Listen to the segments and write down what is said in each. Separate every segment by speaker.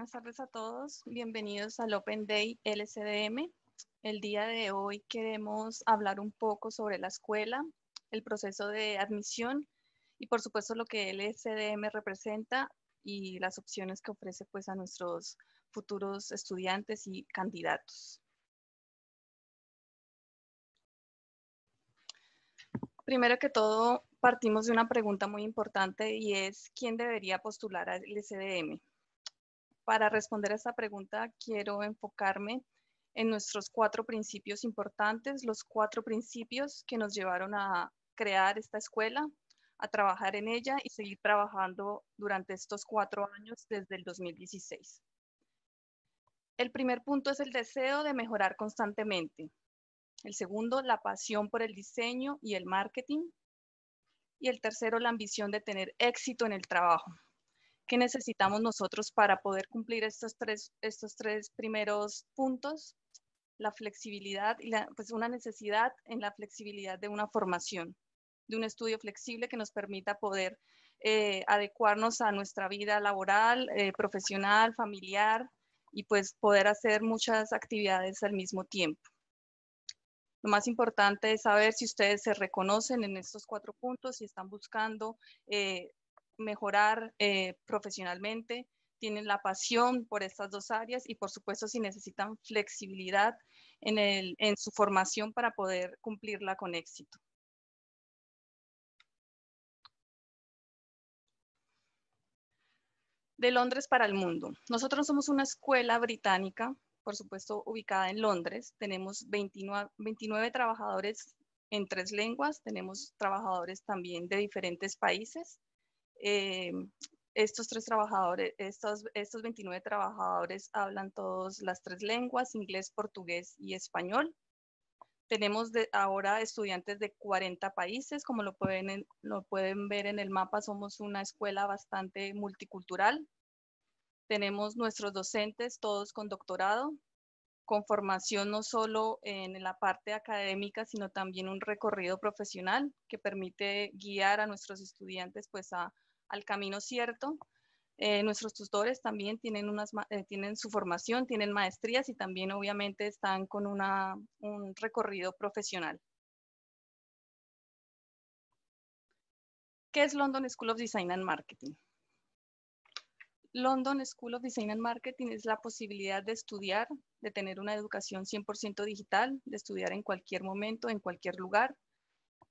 Speaker 1: buenas tardes a todos. Bienvenidos al Open Day LCDM. El día de hoy queremos hablar un poco sobre la escuela, el proceso de admisión y por supuesto lo que LCDM representa y las opciones que ofrece pues a nuestros futuros estudiantes y candidatos. Primero que todo, partimos de una pregunta muy importante y es ¿quién debería postular al LCDM? Para responder a esta pregunta, quiero enfocarme en nuestros cuatro principios importantes, los cuatro principios que nos llevaron a crear esta escuela, a trabajar en ella y seguir trabajando durante estos cuatro años desde el 2016. El primer punto es el deseo de mejorar constantemente. El segundo, la pasión por el diseño y el marketing. Y el tercero, la ambición de tener éxito en el trabajo que necesitamos nosotros para poder cumplir estos tres, estos tres primeros puntos, la flexibilidad y pues una necesidad en la flexibilidad de una formación, de un estudio flexible que nos permita poder eh, adecuarnos a nuestra vida laboral, eh, profesional, familiar y pues poder hacer muchas actividades al mismo tiempo. Lo más importante es saber si ustedes se reconocen en estos cuatro puntos, y están buscando eh, mejorar eh, profesionalmente, tienen la pasión por estas dos áreas y por supuesto si necesitan flexibilidad en, su formación para poder cumplirla con éxito. De Londres para el mundo. Nosotros somos una escuela británica, por supuesto ubicada en Londres. Tenemos 29, 29 trabajadores en tres lenguas. Tenemos trabajadores también de diferentes países. Eh, estos tres trabajadores, estos, estos 29 trabajadores hablan todas las tres lenguas, inglés, portugués y español. Tenemos ahora estudiantes de 40 países, como lo pueden, lo pueden ver en el mapa, somos una escuela bastante multicultural. Tenemos nuestros docentes, todos con doctorado, con formación no solo en la parte académica, sino también un recorrido profesional que permite guiar a nuestros estudiantes pues a al camino cierto. Eh, nuestros tutores también tienen, eh, tienen su formación, tienen maestrías y también obviamente están con un recorrido profesional. ¿Qué es London School of Design and Marketing? London School of Design and Marketing es la posibilidad de estudiar, de tener una educación 100% digital, de estudiar en cualquier momento, en cualquier lugar,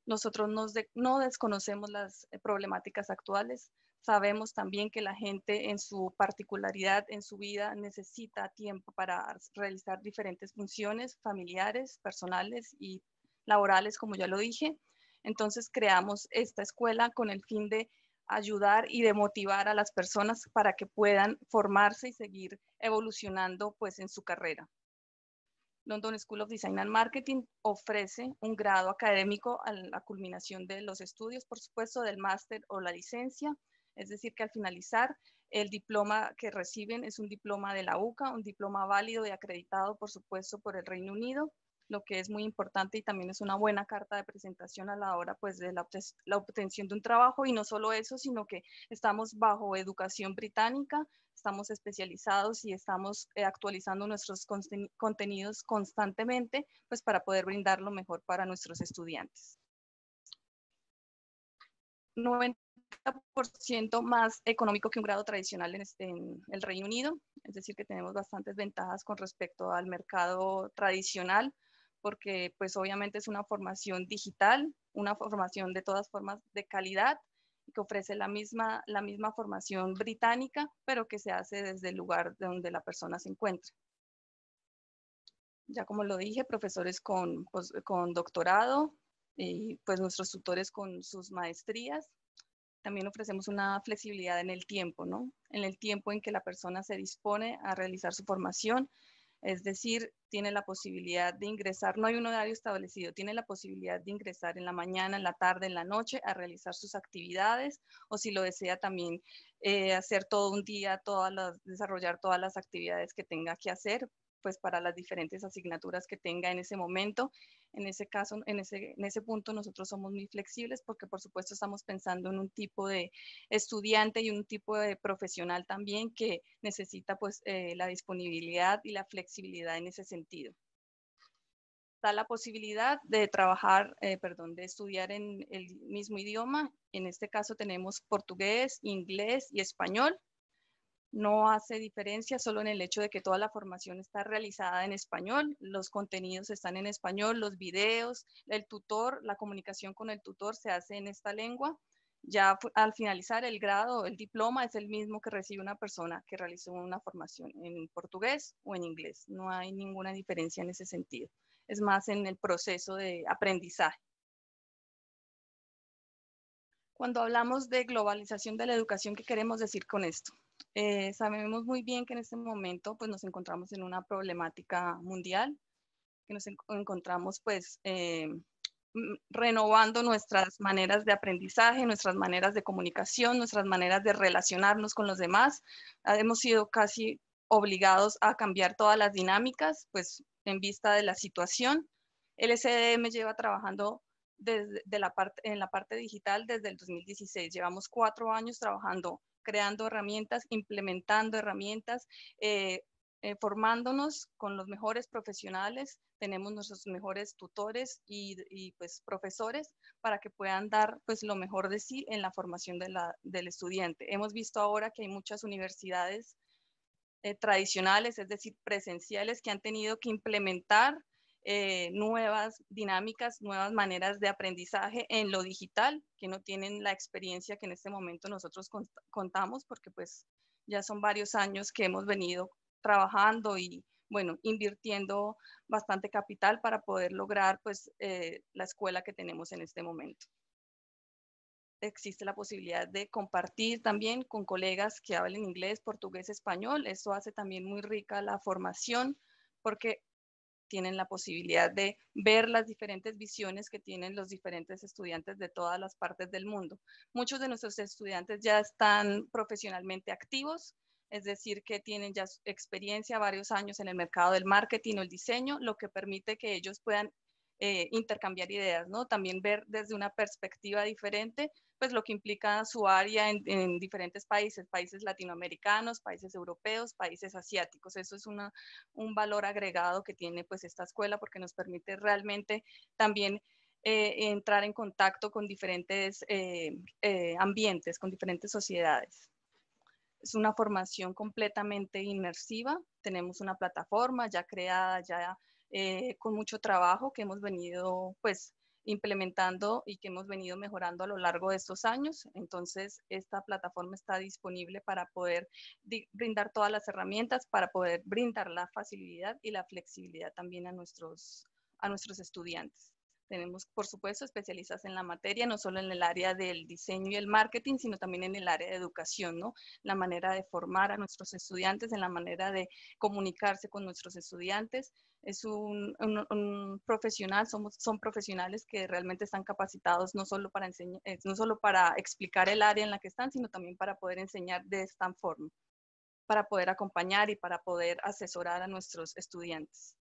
Speaker 1: nosotros no desconocemos las eh, problemáticas actuales. Sabemos también que la gente en su particularidad, en su vida, necesita tiempo para realizar diferentes funciones familiares, personales y laborales, como ya lo dije. Entonces creamos esta escuela con el fin de ayudar y de motivar a las personas para que puedan formarse y seguir evolucionando pues en su carrera. London School of Design and Marketing ofrece un grado académico a la culminación de los estudios, por supuesto, del máster o la licencia. Es decir, que al finalizar, el diploma que reciben es un diploma de la UCA, un diploma válido y acreditado, por supuesto, por el Reino Unido lo que es muy importante y también es una buena carta de presentación a la hora pues de la, obtención de un trabajo y no solo eso, sino que estamos bajo educación británica, estamos especializados y estamos eh, actualizando nuestros contenidos constantemente pues para poder brindar lo mejor para nuestros estudiantes. 90% más económico que un grado tradicional en, el Reino Unido, es decir, que tenemos bastantes ventajas con respecto al mercado tradicional, porque pues obviamente es una formación digital, una formación de todas formas de calidad que ofrece la misma, formación británica, pero que se hace desde el lugar donde la persona se encuentra. Ya como lo dije, profesores con, pues, con doctorado y pues nuestros tutores con sus maestrías. También ofrecemos una flexibilidad en el tiempo, ¿no? En el tiempo en que la persona se dispone a realizar su formación es decir, tiene la posibilidad de ingresar, no hay un horario establecido, tiene la posibilidad de ingresar en la mañana, en la tarde, en la noche a realizar sus actividades o si lo desea también eh, hacer todo un día, todas desarrollar todas las actividades que tenga que hacer pues para las diferentes asignaturas que tenga en ese momento. En ese caso, en ese, punto nosotros somos muy flexibles porque por supuesto estamos pensando en un tipo de estudiante y un tipo de profesional también que necesita pues eh, la disponibilidad y la flexibilidad en ese sentido. Está la posibilidad de trabajar, eh, perdón, de estudiar en el mismo idioma. En este caso tenemos portugués, inglés y español no hace diferencia solo en el hecho de que toda la formación está realizada en español, los contenidos están en español, los videos, el tutor, la comunicación con el tutor se hace en esta lengua. Ya al finalizar el grado, el diploma es el mismo que recibe una persona que realizó una formación en portugués o en inglés. No hay ninguna diferencia en ese sentido. Es más en el proceso de aprendizaje. Cuando hablamos de globalización de la educación, ¿qué queremos decir con esto? Eh, sabemos muy bien que en este momento pues, nos encontramos en una problemática mundial, que nos encontramos pues, eh, mm, renovando nuestras maneras de aprendizaje, nuestras maneras de comunicación, nuestras maneras de relacionarnos con los demás. Ah, hemos sido casi obligados a cambiar todas las dinámicas, pues en vista de la situación. El SDM lleva trabajando desde la en la parte digital desde el 2016. Llevamos cuatro años trabajando creando herramientas, implementando herramientas, eh, eh, formándonos con los mejores profesionales. Tenemos nuestros mejores tutores y, pues profesores para que puedan dar pues lo mejor de sí en la formación del estudiante. Hemos visto ahora que hay muchas universidades eh, tradicionales, es decir, presenciales, que han tenido que implementar eh, nuevas dinámicas, nuevas maneras de aprendizaje en lo digital, que no tienen la experiencia que en este momento nosotros contamos, porque pues ya son varios años que hemos venido trabajando y bueno, invirtiendo bastante capital para poder lograr pues eh, la escuela que tenemos en este momento. Existe la posibilidad de compartir también con colegas que hablen inglés, portugués, español. Eso hace también muy rica la formación porque tienen la posibilidad de ver las diferentes visiones que tienen los diferentes estudiantes de todas las partes del mundo. Muchos de nuestros estudiantes ya están profesionalmente activos, es decir, que tienen ya experiencia varios años en el mercado del marketing o el diseño, lo que permite que ellos puedan eh, intercambiar ideas, ¿no? También ver desde una perspectiva diferente, pues lo que implica su área en, diferentes países, países latinoamericanos, países europeos, países asiáticos. Eso es un valor agregado que tiene pues esta escuela porque nos permite realmente también eh, entrar en contacto con diferentes eh, ambientes, con diferentes sociedades. Es una formación completamente inmersiva. Tenemos una plataforma ya creada, ya eh, con mucho trabajo que hemos venido pues implementando y que hemos venido mejorando a lo largo de estos años. Entonces, esta plataforma está disponible para poder brindar todas las herramientas, para poder brindar la facilidad y la flexibilidad también a nuestros estudiantes. Tenemos, por supuesto, especialistas en la materia, no solo en el área del diseño y el marketing, sino también en el área de educación, ¿no? La manera de formar a nuestros estudiantes, en la manera de comunicarse con nuestros estudiantes. Es un, profesional, somos, son profesionales que realmente están capacitados no solo, para eh, no solo para explicar el área en la que están, sino también para poder enseñar de esta forma, para poder acompañar y para poder asesorar a nuestros estudiantes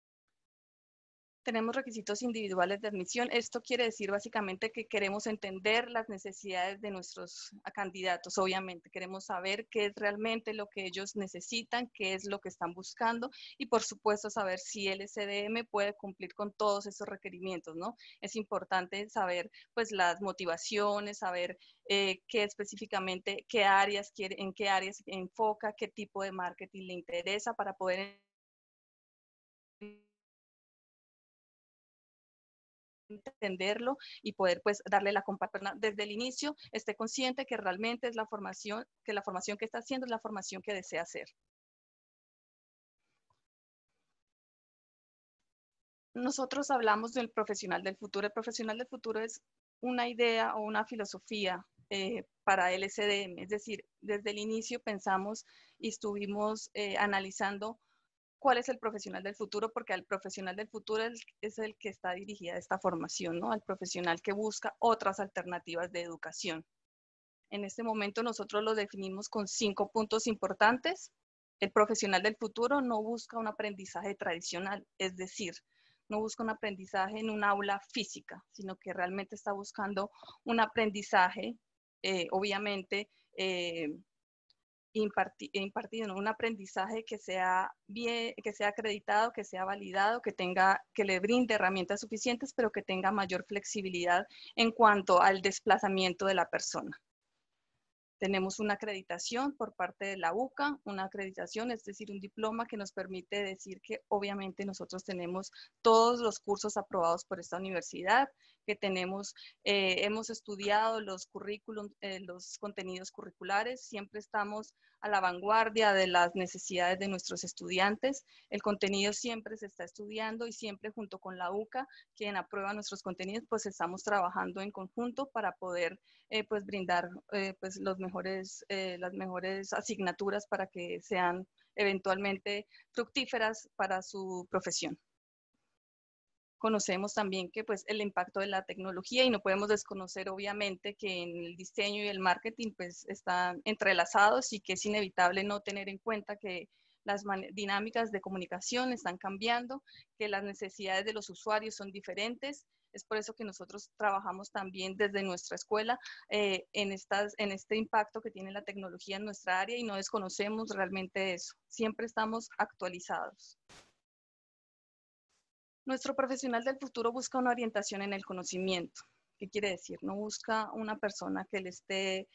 Speaker 1: tenemos requisitos individuales de admisión. Esto quiere decir básicamente que queremos entender las necesidades de nuestros ah, candidatos, obviamente. Queremos saber qué es realmente lo que ellos necesitan, qué es lo que están buscando y, por supuesto, saber si el SDM puede cumplir con todos esos requerimientos, ¿no? Es importante saber, pues, las motivaciones, saber eh, qué específicamente, qué áreas quiere, en qué áreas enfoca, qué tipo de marketing le interesa para poder entenderlo y poder pues darle la compasión desde el inicio, esté consciente que realmente es la formación, que la formación que está haciendo es la formación que desea hacer. Nosotros hablamos del profesional del futuro. El profesional del futuro es una idea o una filosofía eh, para el SDM. es decir, desde el inicio pensamos y estuvimos eh, analizando cuál es el profesional del futuro, porque al profesional del futuro es el que está dirigida esta formación, ¿no? Al profesional que busca otras alternativas de educación. En este momento nosotros lo definimos con cinco puntos importantes. El profesional del futuro no busca un aprendizaje tradicional, es decir, no busca un aprendizaje en un aula física, sino que realmente está buscando un aprendizaje, eh, obviamente, eh, impartido un aprendizaje que sea bien, que sea acreditado, que sea validado, que que le brinde herramientas suficientes, pero que tenga mayor flexibilidad en cuanto al desplazamiento de la persona. Tenemos una acreditación por parte de la UCA, una acreditación, es decir, un diploma que nos permite decir que obviamente nosotros tenemos todos los cursos aprobados por esta universidad, que tenemos. Eh, hemos estudiado los currículum, eh, los contenidos curriculares, siempre estamos a la vanguardia de las necesidades de nuestros estudiantes. El contenido siempre se está estudiando y siempre junto con la UCA, quien aprueba nuestros contenidos, pues estamos trabajando en conjunto para poder eh, pues brindar pues los mejores, las mejores asignaturas para que sean eventualmente fructíferas para su profesión conocemos también que pues el impacto de la tecnología y no podemos desconocer obviamente que en el diseño y el marketing pues están entrelazados y que es inevitable no tener en cuenta que las dinámicas de comunicación están cambiando, que las necesidades de los usuarios son diferentes. Es por eso que nosotros trabajamos también desde nuestra escuela eh, en, estas, en este impacto que tiene la tecnología en nuestra área y no desconocemos realmente eso. Siempre estamos actualizados. Nuestro profesional del futuro busca una orientación en el conocimiento. ¿Qué quiere decir? No busca una persona que le esté,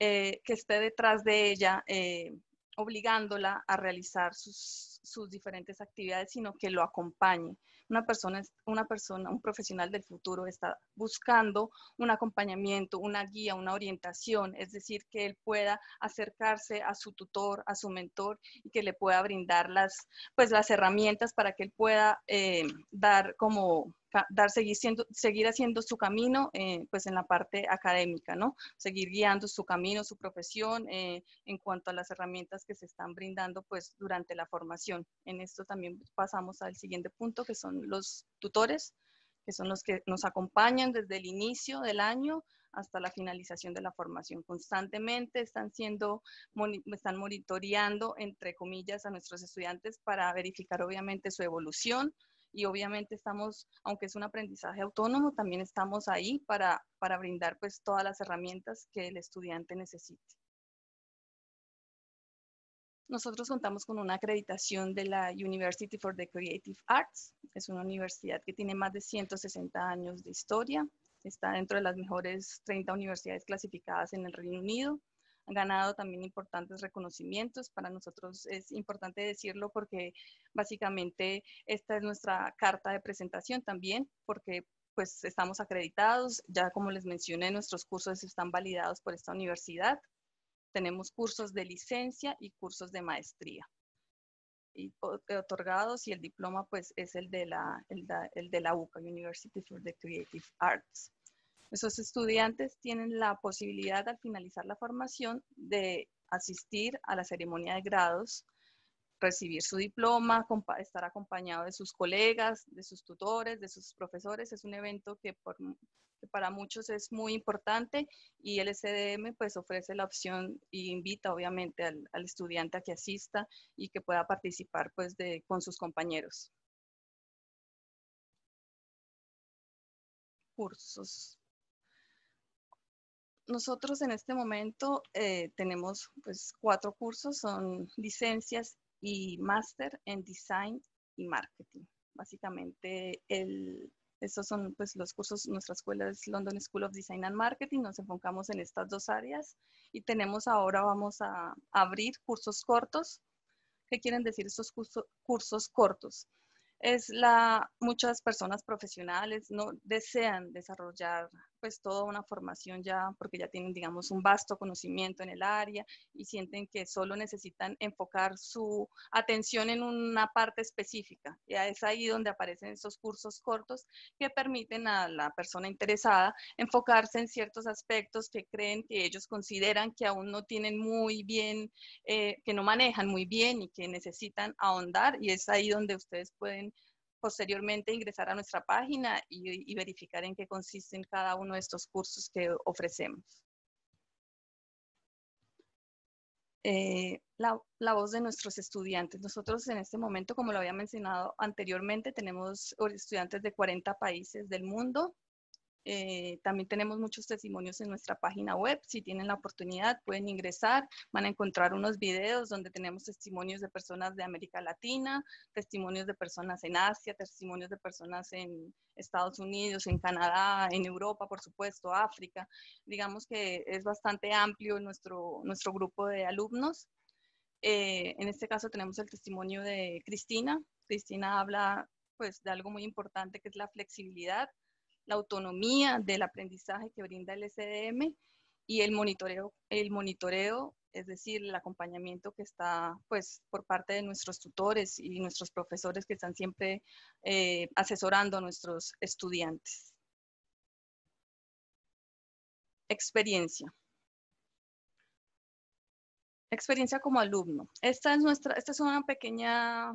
Speaker 1: eh, que esté detrás de ella, eh, obligándola a realizar sus, sus diferentes actividades, sino que lo acompañe. Una persona, una persona, un profesional del futuro está buscando un acompañamiento, una guía, una orientación, es decir, que él pueda acercarse a su tutor, a su mentor y que le pueda brindar las, pues, las herramientas para que él pueda eh, dar como dar, seguir, haciendo su camino eh, pues en la parte académica, ¿no? Seguir guiando su camino, su profesión eh, en cuanto a las herramientas que se están brindando pues durante la formación. En esto también pasamos al siguiente punto que son los tutores, que son los que nos acompañan desde el inicio del año hasta la finalización de la formación. Constantemente están siendo, están monitoreando, entre comillas, a nuestros estudiantes para verificar obviamente su evolución, y obviamente estamos, aunque es un aprendizaje autónomo, también estamos ahí para, para brindar pues todas las herramientas que el estudiante necesite. Nosotros contamos con una acreditación de la University for the Creative Arts. Es una universidad que tiene más de 160 años de historia. Está dentro de las mejores 30 universidades clasificadas en el Reino Unido ganado también importantes reconocimientos. Para nosotros es importante decirlo porque básicamente esta es nuestra carta de presentación también, porque pues estamos acreditados, ya como les mencioné, nuestros cursos están validados por esta universidad. Tenemos cursos de licencia y cursos de maestría y eh, otorgados y el diploma pues es el de la, el de la UCA, University for the Creative Arts. Esos estudiantes tienen la posibilidad al finalizar la formación de asistir a la ceremonia de grados, recibir su diploma, estar acompañado de sus colegas, de sus tutores, de sus profesores. Es un evento que, para muchos es muy importante y el SDM pues ofrece la opción e invita obviamente al, estudiante a que asista y que pueda participar pues con sus compañeros. Cursos nosotros en este momento eh, tenemos pues cuatro cursos, son licencias y máster en design y marketing. Básicamente, estos son pues los cursos, nuestra escuela es London School of Design and Marketing, nos enfocamos en estas dos áreas y tenemos ahora, vamos a abrir cursos cortos. ¿Qué quieren decir estos cursos cortos? es la muchas personas profesionales no desean desarrollar pues toda una formación ya, porque ya tienen, digamos, un vasto conocimiento en el área y sienten que solo necesitan enfocar su atención en una parte específica. Ya es ahí donde aparecen esos cursos cortos que permiten a la persona interesada enfocarse en ciertos aspectos que creen que ellos consideran que aún no tienen muy bien, eh, que no manejan muy bien y que necesitan ahondar y es ahí donde ustedes pueden posteriormente ingresar a nuestra página y, verificar en qué consisten cada uno de estos cursos que ofrecemos. Eh, la, la, voz de nuestros estudiantes. Nosotros en este momento, como lo había mencionado anteriormente, tenemos estudiantes de 40 países del mundo. Eh, también tenemos muchos testimonios en nuestra página web. Si tienen la oportunidad, pueden ingresar. Van a encontrar unos videos donde tenemos testimonios de personas de América Latina, testimonios de personas en Asia, testimonios de personas en Estados Unidos, en Canadá, en Europa, por supuesto, África. Digamos que es bastante amplio nuestro, nuestro grupo de alumnos. Eh, en este caso tenemos el testimonio de Cristina. Cristina habla pues de algo muy importante que es la flexibilidad la autonomía del aprendizaje que brinda el SDM y el monitoreo, el monitoreo, es decir, el acompañamiento que está pues por parte de nuestros tutores y nuestros profesores que están siempre eh, asesorando a nuestros estudiantes. Experiencia. Experiencia como alumno. Esta es nuestra, esta es una pequeña,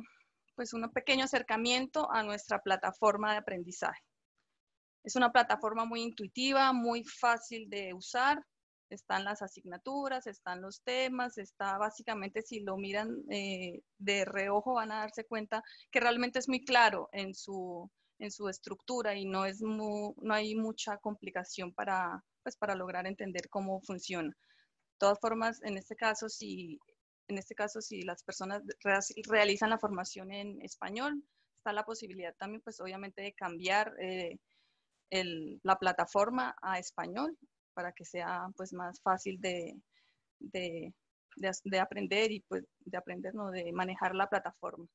Speaker 1: pues un pequeño acercamiento a nuestra plataforma de aprendizaje. Es una plataforma muy intuitiva, muy fácil de usar. Están las asignaturas, están los temas, está básicamente si lo miran eh, de reojo van a darse cuenta que realmente es muy claro en su, estructura y no, es no hay mucha complicación para, pues, para lograr entender cómo funciona. De todas formas, en este caso, si, en este caso, si las personas realizan la formación en español, está la posibilidad también, pues obviamente, de cambiar. Eh, la plataforma a español para que sea pues más fácil de, aprender y pues, de aprender, de manejar la plataforma.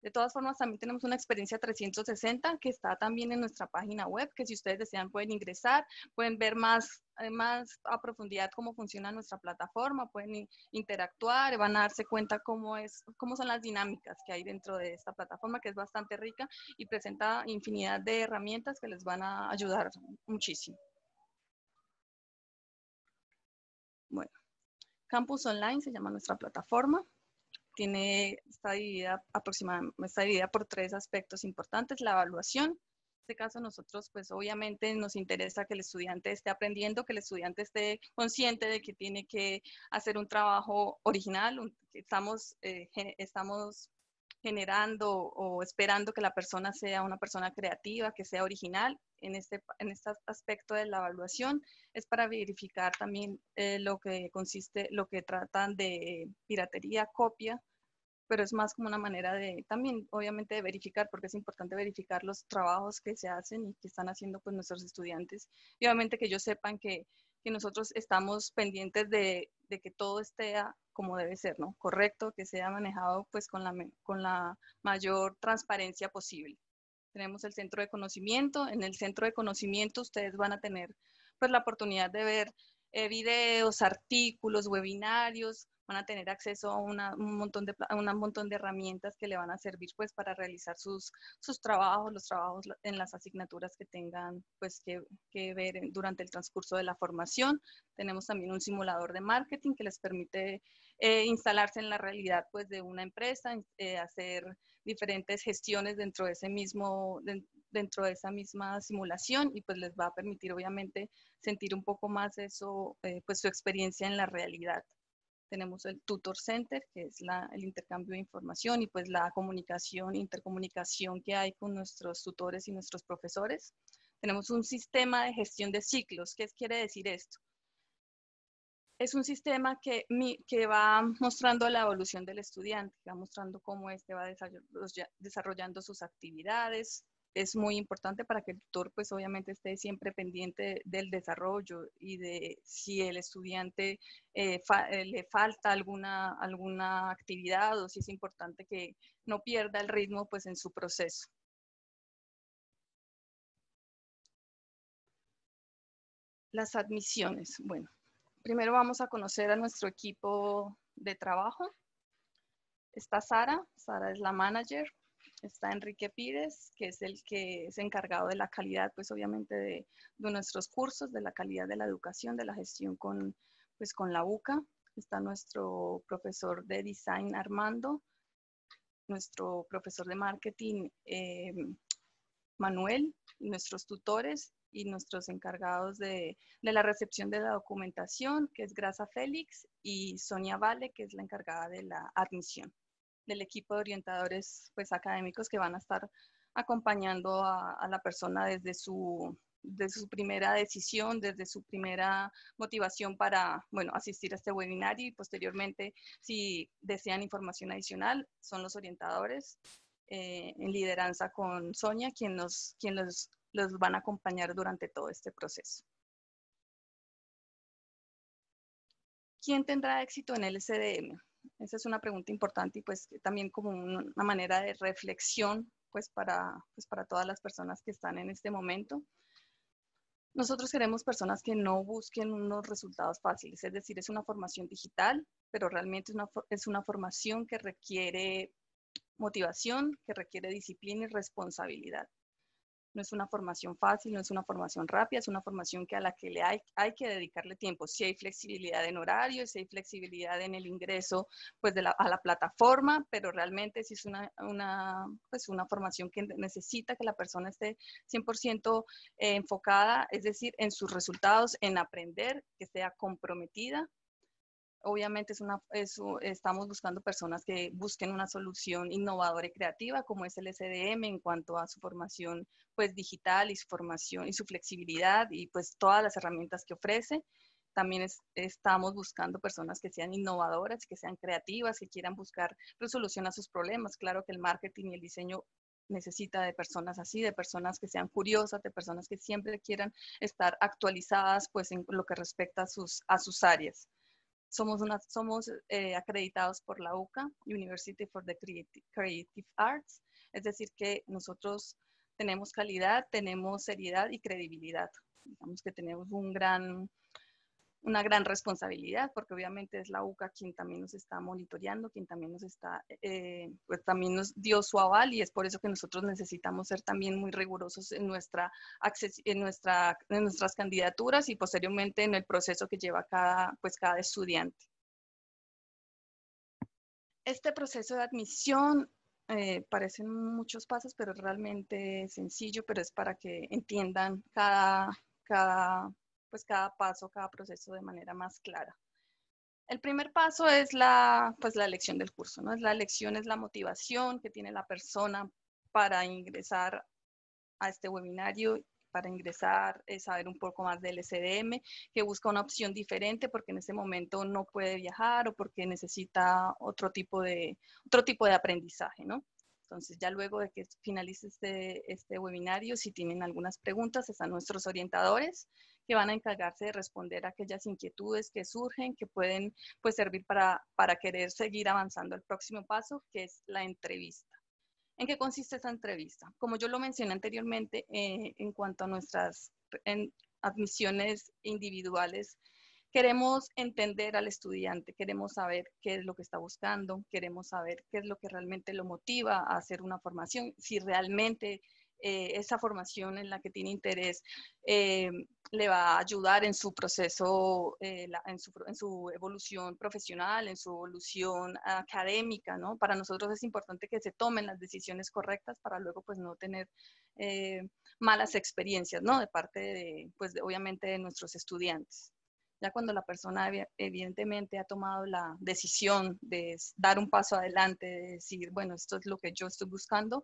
Speaker 1: De todas formas, también tenemos una experiencia 360 que está también en nuestra página web, que si ustedes desean pueden ingresar, pueden ver más más a profundidad cómo funciona nuestra plataforma, pueden interactuar, van a darse cuenta cómo, es, cómo son las dinámicas que hay dentro de esta plataforma, que es bastante rica y presenta infinidad de herramientas que les van a ayudar muchísimo. Bueno, Campus Online se llama nuestra plataforma. Tiene, está, dividida aproximadamente, está dividida por tres aspectos importantes, la evaluación, este caso nosotros pues obviamente nos interesa que el estudiante esté aprendiendo, que el estudiante esté consciente de que tiene que hacer un trabajo original, estamos, eh, estamos generando o esperando que la persona sea una persona creativa, que sea original. En este, en este aspecto de la evaluación es para verificar también eh, lo que consiste, lo que tratan de piratería, copia pero es más como una manera de también, obviamente, de verificar, porque es importante verificar los trabajos que se hacen y que están haciendo pues, nuestros estudiantes. Y obviamente que ellos sepan que, nosotros estamos pendientes de, que todo esté como debe ser, ¿no? Correcto, que sea manejado pues con la, mayor transparencia posible. Tenemos el centro de conocimiento. En el centro de conocimiento ustedes van a tener pues la oportunidad de ver eh, videos, artículos, webinarios, van a tener acceso a, un, montón de, montón de herramientas que le van a servir pues para realizar sus, trabajos, los trabajos en las asignaturas que tengan pues que, ver durante el transcurso de la formación. Tenemos también un simulador de marketing que les permite eh, instalarse en la realidad pues de una empresa, eh, hacer diferentes gestiones dentro de ese mismo, dentro de esa misma simulación y pues les va a permitir obviamente sentir un poco más eso, eh, pues su experiencia en la realidad tenemos el Tutor Center, que es la, el intercambio de información y pues la comunicación, intercomunicación que hay con nuestros tutores y nuestros profesores. Tenemos un sistema de gestión de ciclos. ¿Qué quiere decir esto? Es un sistema que, que va mostrando la evolución del estudiante, va mostrando cómo éste va desarrollando sus actividades, es muy importante para que el tutor pues obviamente esté siempre pendiente del desarrollo y de si el estudiante eh, eh, le falta alguna, alguna actividad o si es importante que no pierda el ritmo pues en su proceso. Las admisiones. Bueno, primero vamos a conocer a nuestro equipo de trabajo. Está Sara, Sara es la manager, Está Enrique Pires, que es el que es encargado de la calidad, pues obviamente de, nuestros cursos, de la calidad de la educación, de la gestión con, pues, con la UCA. Está nuestro profesor de design Armando, nuestro profesor de marketing eh, Manuel, nuestros tutores y nuestros encargados de, de, la recepción de la documentación, que es Grasa Félix, y Sonia Vale, que es la encargada de la admisión del equipo de orientadores pues, académicos que van a estar acompañando a, la persona desde su, su primera decisión, desde su primera motivación para, bueno, asistir a este webinar y posteriormente, si desean información adicional, son los orientadores eh, en lideranza con Sonia, quien, nos, quien los, los van a acompañar durante todo este proceso. ¿Quién tendrá éxito en el CDM? Esa es una pregunta importante y pues también como una manera de reflexión pues para, pues, para todas las personas que están en este momento. Nosotros queremos personas que no busquen unos resultados fáciles, es decir, es una formación digital, pero realmente es una formación que requiere motivación, que requiere disciplina y responsabilidad no es una formación fácil, no es una formación rápida, es una formación que a la que le hay, que dedicarle tiempo. Si hay flexibilidad en horario, si hay flexibilidad en el ingreso pues a la plataforma, pero realmente si es una, pues, una formación que necesita que la persona esté 100% eh, enfocada, es decir, en sus resultados, en aprender, que sea comprometida obviamente estamos buscando personas que busquen una solución innovadora y creativa, como es el SDM en cuanto a su formación pues, digital y su formación y su flexibilidad y pues todas las herramientas que ofrece. También estamos buscando personas que sean innovadoras, que sean creativas, que quieran buscar resolución a sus problemas. Claro que el marketing y el diseño necesita de personas así, de personas que sean curiosas, de personas que siempre quieran estar actualizadas pues en lo que respecta a sus áreas. Somos, somos eh, acreditados por la UCA, University for the Creative Arts, es decir, que nosotros tenemos calidad, tenemos seriedad y credibilidad. Digamos que tenemos un gran una gran responsabilidad, porque obviamente es la UCA quien también nos está monitoreando, quien también nos está, eh, eh, pues también nos dio su aval y es por eso que nosotros necesitamos ser también muy rigurosos en, nuestra, nuestras candidaturas y posteriormente en el proceso que lleva cada, pues cada estudiante. Este proceso de admisión eh, parecen muchos pasos, pero es realmente sencillo, pero es para que entiendan cada pues cada paso, cada proceso de manera más clara. El primer paso es la, pues la elección del curso, ¿no? Es la elección, es la motivación que tiene la persona para ingresar a este webinario, para ingresar, es eh, saber un poco más del SDM, que busca una opción diferente porque en ese momento no puede viajar o porque necesita otro tipo de, otro tipo de aprendizaje, ¿no? Entonces, ya luego de que finalice este, este webinario, si tienen algunas preguntas, están nuestros orientadores que van a encargarse de responder a aquellas inquietudes que surgen, que pueden pues, servir para, querer seguir avanzando al próximo paso, que es la entrevista. ¿En qué consiste esta entrevista? Como yo lo mencioné anteriormente, eh, en cuanto a nuestras admisiones individuales, queremos entender al estudiante, queremos saber qué es lo que está buscando, queremos saber qué es lo que realmente lo motiva a hacer una formación, si realmente eh, esa formación en la que tiene interés eh, le va a ayudar en su proceso, eh, en, su, evolución profesional, en su evolución académica, ¿no? Para nosotros es importante que se tomen las decisiones correctas para luego pues no tener malas experiencias, ¿no? De parte de, pues obviamente de nuestros estudiantes. Ya cuando la persona evidentemente ha tomado la decisión de dar un paso adelante, de decir, bueno, esto es lo que yo estoy buscando,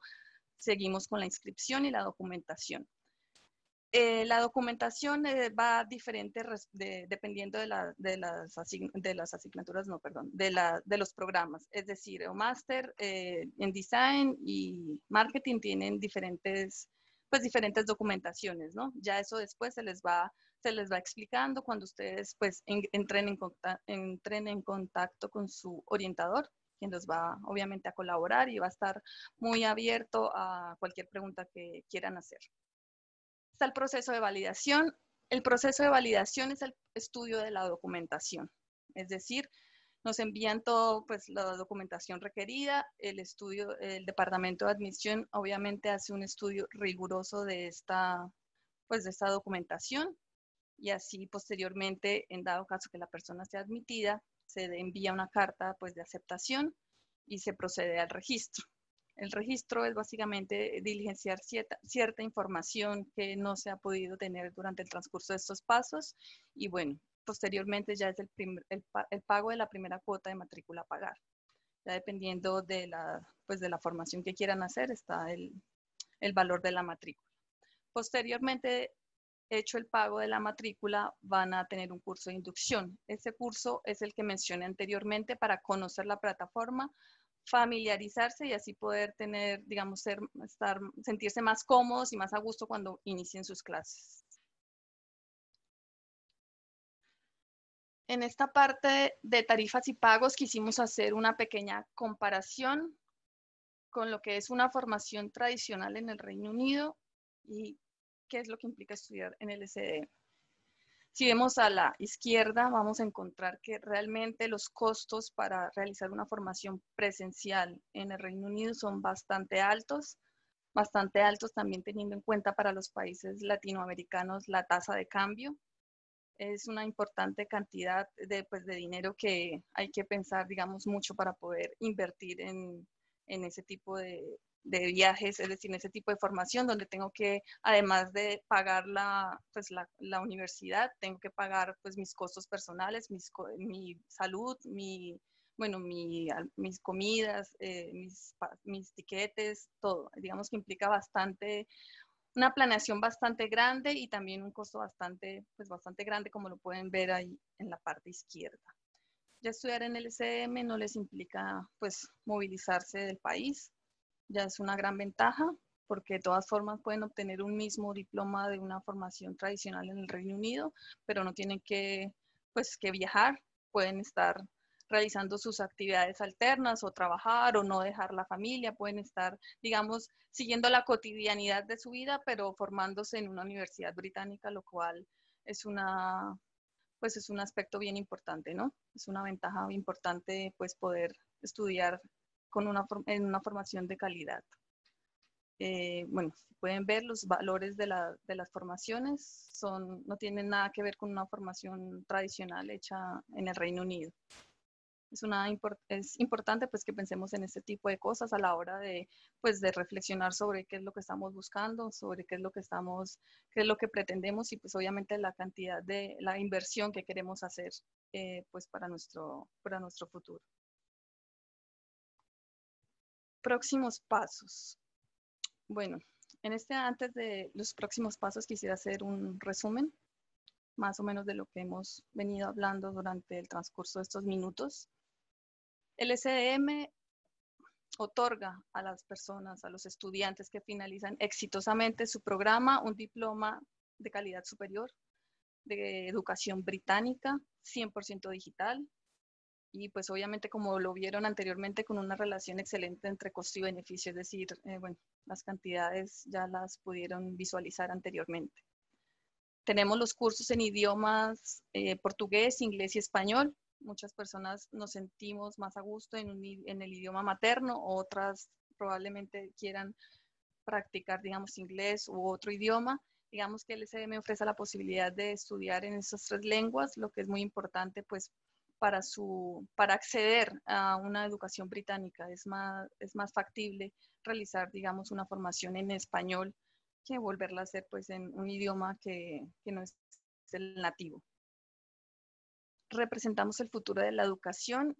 Speaker 1: seguimos con la inscripción y la documentación. Eh, la documentación eh, va diferente dependiendo de, las asignaturas, no, perdón, de, los programas. Es decir, o máster eh, en design y marketing tienen diferentes, pues, diferentes documentaciones, ¿no? Ya eso después se les va, se les va explicando cuando ustedes pues, entren, en, entren en contacto con su orientador nos va obviamente a colaborar y va a estar muy abierto a cualquier pregunta que quieran hacer. Está el proceso de validación. El proceso de validación es el estudio de la documentación, es decir, nos envían todo, pues la documentación requerida, el estudio, el departamento de admisión obviamente hace un estudio riguroso de pues, de esta documentación y así posteriormente, en dado caso que la persona sea admitida, se envía una carta pues, de aceptación y se procede al registro. El registro es básicamente diligenciar cierta, cierta, información que no se ha podido tener durante el transcurso de estos pasos y bueno, posteriormente ya es el, pago de la primera cuota de matrícula a pagar. Ya dependiendo de la, pues, de la formación que quieran hacer está el, el valor de la matrícula. Posteriormente hecho el pago de la matrícula, van a tener un curso de inducción. Ese curso es el que mencioné anteriormente para conocer la plataforma, familiarizarse y así poder tener, digamos, ser, estar, sentirse más cómodos y más a gusto cuando inicien sus clases. En esta parte de tarifas y pagos quisimos hacer una pequeña comparación con lo que es una formación tradicional en el Reino Unido y qué es lo que implica estudiar en el SED? Si vemos a la izquierda, vamos a encontrar que realmente los costos para realizar una formación presencial en el Reino Unido son bastante altos, bastante altos también teniendo en cuenta para los países latinoamericanos la tasa de cambio. Es una importante cantidad de, pues, de dinero que hay que pensar, digamos, mucho para poder invertir en, en ese tipo de, de viajes, es decir, en ese tipo de formación donde tengo que, además de pagar la, pues, la, universidad, tengo que pagar pues, mis costos personales, mi salud, mi, bueno, mi, mis comidas, eh, mis, mis tiquetes, todo. Digamos que implica bastante, una planeación bastante grande y también un costo bastante, pues bastante grande, como lo pueden ver ahí en la parte izquierda. Ya estudiar en el ECM no les implica, pues, movilizarse del país ya es una gran ventaja porque de todas formas pueden obtener un mismo diploma de una formación tradicional en el Reino Unido, pero no tienen que, pues, que viajar, pueden estar realizando sus actividades alternas o trabajar o no dejar la familia, pueden estar, digamos, siguiendo la cotidianidad de su vida, pero formándose en una universidad británica, lo cual es una, pues es un aspecto bien importante, ¿no? Es una ventaja importante, pues, poder estudiar con una, en una formación de calidad. Eh, bueno, pueden ver los valores de, las formaciones, son, no tienen nada que ver con una formación tradicional hecha en el Reino Unido. Es, importante pues que pensemos en este tipo de cosas a la hora de, pues, de reflexionar sobre qué es lo que estamos buscando, sobre qué es lo que estamos, qué es lo que pretendemos y pues obviamente la cantidad de la inversión que queremos hacer eh, pues para nuestro, para nuestro futuro próximos pasos. Bueno, en este antes de los próximos pasos quisiera hacer un resumen más o menos de lo que hemos venido hablando durante el transcurso de estos minutos. El SDM otorga a las personas, a los estudiantes que finalizan exitosamente su programa, un diploma de calidad superior de educación británica, 100% digital, y pues obviamente como lo vieron anteriormente con una relación excelente entre costo y beneficio, es decir, eh, bueno, las cantidades ya las pudieron visualizar anteriormente. Tenemos los cursos en idiomas eh, portugués, inglés y español. Muchas personas nos sentimos más a gusto en, en el idioma materno, otras probablemente quieran practicar, digamos, inglés u otro idioma digamos que el SDM ofrece la posibilidad de estudiar en esas tres lenguas, lo que es muy importante pues para, su, para acceder a una educación británica. Es más, es más factible realizar, digamos, una formación en español que volverla a hacer pues, en un idioma que, no es el nativo. Representamos el futuro de la educación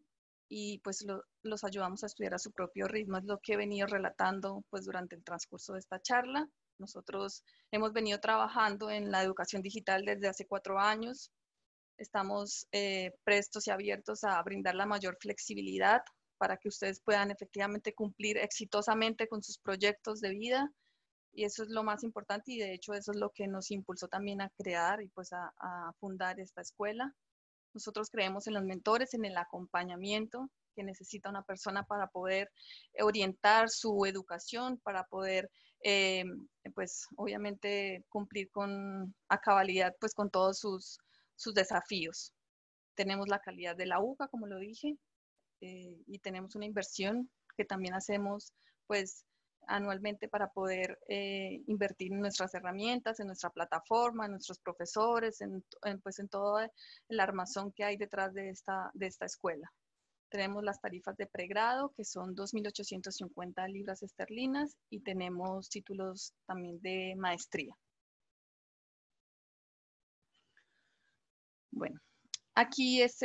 Speaker 1: y pues los ayudamos a estudiar a su propio ritmo. Es lo que he venido relatando pues durante el transcurso de esta charla. Nosotros hemos venido trabajando en la educación digital desde hace cuatro años. Estamos eh, prestos y abiertos a brindar la mayor flexibilidad para que ustedes puedan efectivamente cumplir exitosamente con sus proyectos de vida. Y eso es lo más importante y de hecho eso es lo que nos impulsó también a crear y pues a, fundar esta escuela. Nosotros creemos en los mentores, en el acompañamiento que necesita una persona para poder orientar su educación, para poder, eh, pues obviamente, cumplir con a cabalidad, pues con todos sus sus desafíos. Tenemos la calidad de la UCA, como lo dije, eh, y tenemos una inversión que también hacemos pues anualmente para poder eh, invertir en nuestras herramientas, en nuestra plataforma, en nuestros profesores, en, pues en todo el armazón que hay detrás de esta, de esta escuela. Tenemos las tarifas de pregrado, que son 2.850 libras esterlinas, y tenemos títulos también de maestría. Bueno, aquí es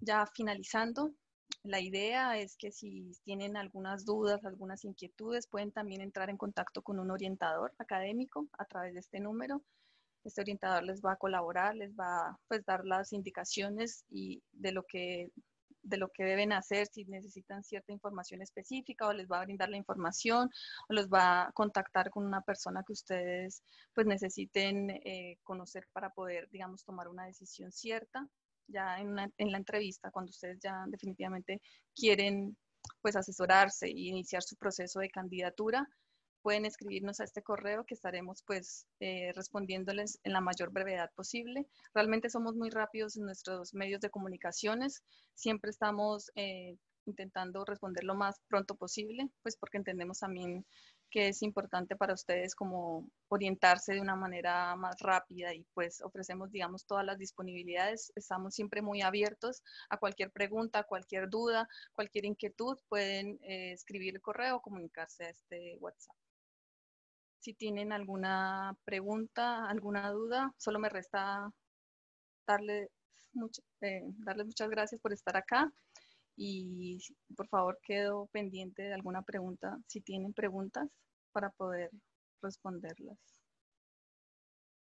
Speaker 1: ya finalizando. La idea es que si tienen algunas dudas, algunas inquietudes, pueden también entrar en contacto con un orientador académico a través de este número. Este orientador les va a colaborar, les va a pues, dar las indicaciones y de lo que de lo que deben hacer, si necesitan cierta información específica o les va a brindar la información o los va a contactar con una persona que ustedes pues necesiten eh, conocer para poder, digamos, tomar una decisión cierta ya en, la entrevista, cuando ustedes ya definitivamente quieren pues asesorarse e iniciar su proceso de candidatura, pueden escribirnos a este correo que estaremos pues eh, respondiéndoles en la mayor brevedad posible. Realmente somos muy rápidos en nuestros medios de comunicaciones, siempre estamos eh, intentando responder lo más pronto posible, pues porque entendemos también que es importante para ustedes como orientarse de una manera más rápida y pues ofrecemos, digamos, todas las disponibilidades. Estamos siempre muy abiertos a cualquier pregunta, cualquier duda, cualquier inquietud. Pueden eh, escribir el correo o comunicarse a este WhatsApp. Si tienen alguna pregunta, alguna duda, solo me resta darle eh, darles muchas gracias por estar acá y por favor quedo pendiente de alguna pregunta, si tienen preguntas, para poder responderlas.